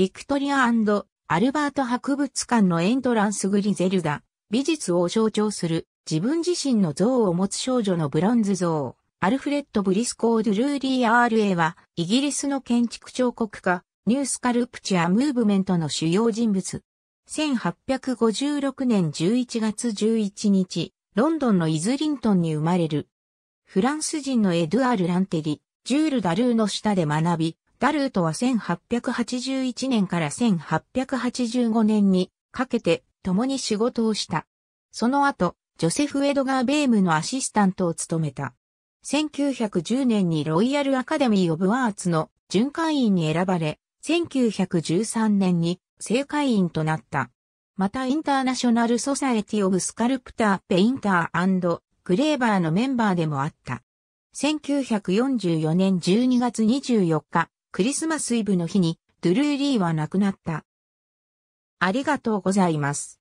ビクトリアアルバート博物館のエントランスグリゼルダ、美術を象徴する自分自身の像を持つ少女のブロンズ像、アルフレッド・ブリスコー・ドゥルーリー RA は、イギリスの建築彫刻家、ニュースカルプチア・ムーブメントの主要人物。1856年11月11日、ロンドンのイズリントンに生まれる。フランス人のエドゥアール・ランテリ、ジュール・ダルーの下で学び、ダルートは1881年から1885年にかけて共に仕事をした。その後、ジョセフ・エドガー・ベームのアシスタントを務めた。1910年にロイヤル・アカデミー・オブ・アーツの巡回員に選ばれ、1913年に正会員となった。またインターナショナル・ソサエティ・オブ・スカルプター・ペインターグレーバーのメンバーでもあった。1944年12月24日、クリスマスイブの日に、ドゥルーリーは亡くなった。ありがとうございます。